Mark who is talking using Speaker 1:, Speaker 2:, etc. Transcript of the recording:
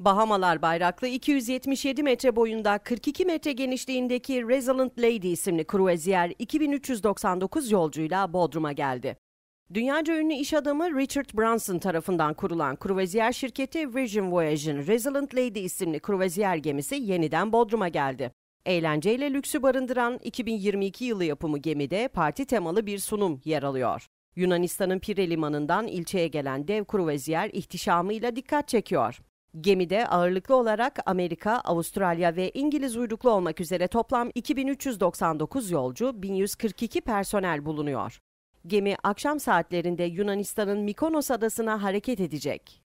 Speaker 1: Bahamalar bayraklı 277 metre boyunda 42 metre genişliğindeki Resilient Lady isimli kruvaziyer 2399 yolcuyla Bodrum'a geldi. Dünyaca ünlü iş adamı Richard Branson tarafından kurulan kruvaziyer şirketi Virgin Voyage'in Resilient Lady isimli kruvaziyer gemisi yeniden Bodrum'a geldi. Eğlenceyle lüksü barındıran 2022 yılı yapımı gemide parti temalı bir sunum yer alıyor. Yunanistan'ın Pire limanından ilçeye gelen dev kruvaziyer ihtişamıyla dikkat çekiyor. Gemide ağırlıklı olarak Amerika, Avustralya ve İngiliz uyruklu olmak üzere toplam 2399 yolcu, 1142 personel bulunuyor. Gemi akşam saatlerinde Yunanistan'ın Mikonos adasına hareket edecek.